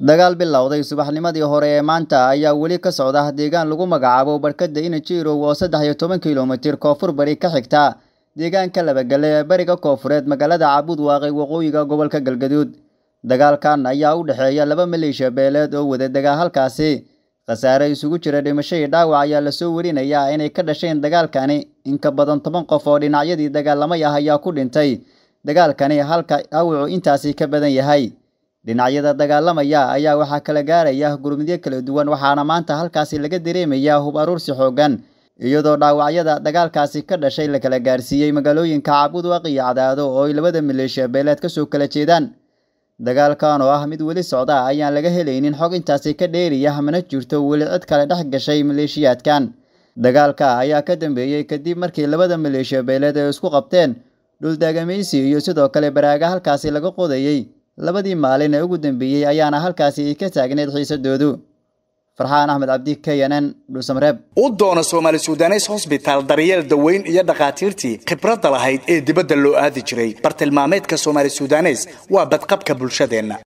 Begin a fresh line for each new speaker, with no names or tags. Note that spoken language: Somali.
dagaal bilowday subaxnimadii hore ee maanta ayaa weli ka socda deegaan lagu magacaabo barkadda inajiro oo saddex iyo toban kilomitir koonfur bari ka xigta deegaanka labagale ee bariga koonfureed magaalada cabuud waaqay waqooyiga gobolka galgaduud dagaalkan ayaa u dhexeeya laba maleeshiya beeleed oo wada degaa halkaasi khasaare isugu jira dhimasho iyo dhaawac ayaa lasoo warinayaa inay ka dhasheen dagaalkani inka badan toban qof oo dhinacyadii dagaalamay ah ayaa ku dhintay dagaalkani halka dhaawacu intaasi ka badan yahay dhinacyada dagaalamaya ayaa waxaa kala gaaraya gurmudyo kala duwan waxaana maanta halkaasi laga dareemayaa hub aruursi xooggan iyadoo dhaawacyada dagaalkaasi ka dhashay la kala gaarsiiyey magaalooyinka cabudwaq iyo cadaado oo ay labada maleeshiya beeleed soo kala jeedaan dagaalkan oo ah mid weli socda ayaan laga helaynin xog intaasi ka dheeriyah mana jirto weli cid kale dhex gashay maleeshiyaadkan dagaalka ayaa ka dambeeyey kadib markii labada maleeshiya beeleed ay isku qabteen dhuldagamaysi iyo sidoo kale baraaga halkaasi laga qodayey labadii maalin ee ugu dambeeyey ayaana halkaasi ka taagnayd xiisadoodu farxaan axmed cabdi knn dhuusamreeb
u doona soomaali sudanes hosbitaal daryeel daweyn iyo dhakhaatiirtii khibradda lahayd ee dibadda loo aadi jiray bartilmaameedka soomaali sudanes waa badqabka bulshadeenna